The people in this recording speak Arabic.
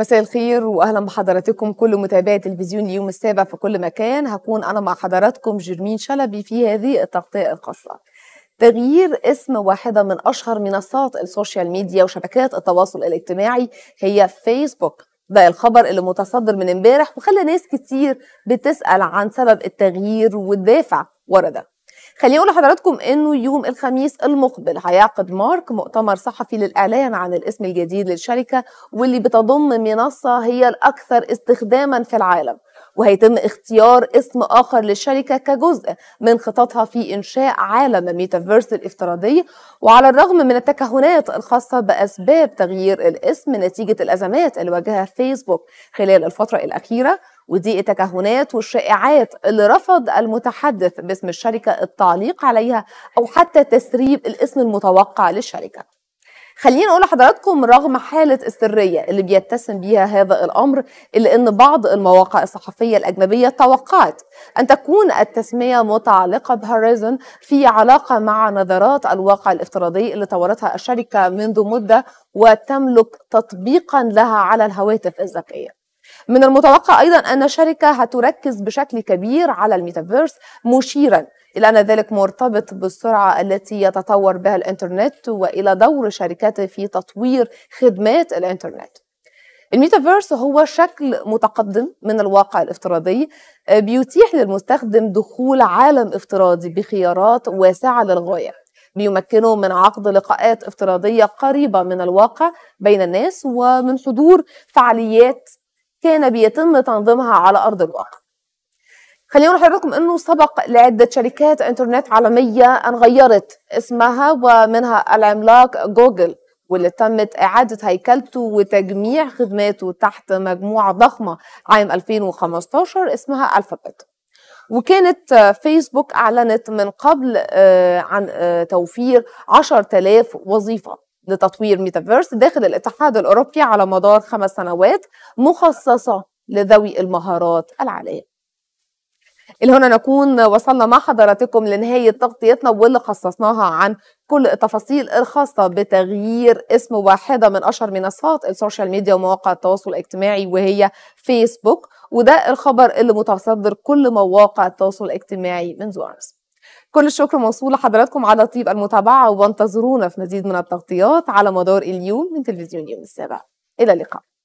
مساء الخير واهلا بحضراتكم كل متابعي تلفزيون اليوم السابع في كل مكان هكون انا مع حضراتكم جيرمين شلبي في هذه التغطيه الخاصه تغيير اسم واحدة من أشهر منصات السوشيال ميديا وشبكات التواصل الاجتماعي هي فيسبوك ده الخبر اللي متصدر من امبارح وخلى ناس كتير بتسأل عن سبب التغيير والدافع ورا ده خليني اقول لحضراتكم انه يوم الخميس المقبل هيعقد مارك مؤتمر صحفي للاعلان عن الاسم الجديد للشركه واللي بتضم منصه هي الاكثر استخداما في العالم وهيتم اختيار اسم آخر للشركة كجزء من خططها في إنشاء عالم الميتافيرس الافتراضي وعلى الرغم من التكهنات الخاصة بأسباب تغيير الاسم نتيجة الأزمات اللي واجهها فيسبوك خلال الفترة الأخيرة ودي التكهنات والشائعات اللي رفض المتحدث باسم الشركة التعليق عليها أو حتى تسريب الاسم المتوقع للشركة خليني اقول لحضراتكم رغم حاله السريه اللي بيتسم بيها هذا الامر الا ان بعض المواقع الصحفيه الاجنبيه توقعت ان تكون التسميه متعلقه بهاريزون في علاقه مع نظرات الواقع الافتراضي اللي طورتها الشركه منذ مده وتملك تطبيقا لها على الهواتف الذكيه من المتوقع أيضا أن الشركة هتركز بشكل كبير على الميتافيرس مشيرا إلى أن ذلك مرتبط بالسرعة التي يتطور بها الإنترنت وإلى دور الشركات في تطوير خدمات الإنترنت الميتافيرس هو شكل متقدم من الواقع الافتراضي آه، بيتيح للمستخدم دخول عالم افتراضي بخيارات واسعة للغاية بيمكنه من عقد لقاءات افتراضية قريبة من الواقع بين الناس ومن حضور فعاليات كان بيتم تنظيمها على أرض الواقع خلينا نقول لحضراتكم انه سبق لعده شركات انترنت عالميه ان غيرت اسمها ومنها العملاق جوجل واللي تمت إعادة هيكلته وتجميع خدماته تحت مجموعة ضخمة عام 2015 اسمها ألفابت وكانت فيسبوك أعلنت من قبل آه، عن آه، توفير 10000 وظيفة لتطوير ميتافيرس داخل الاتحاد الاوروبي على مدار خمس سنوات مخصصه لذوي المهارات العاليه. اللي هنا نكون وصلنا مع حضراتكم لنهاية تغطيتنا واللي خصصناها عن كل التفاصيل الخاصة بتغيير اسم واحدة من أشهر منصات السوشيال ميديا ومواقع التواصل الاجتماعي وهي فيسبوك وده الخبر اللي متصدر كل مواقع التواصل الاجتماعي منذ أمس كل الشكر موصول لحضراتكم على طيب المتابعة وانتظرونا في مزيد من التغطيات على مدار اليوم من تلفزيون يوم السابع إلى اللقاء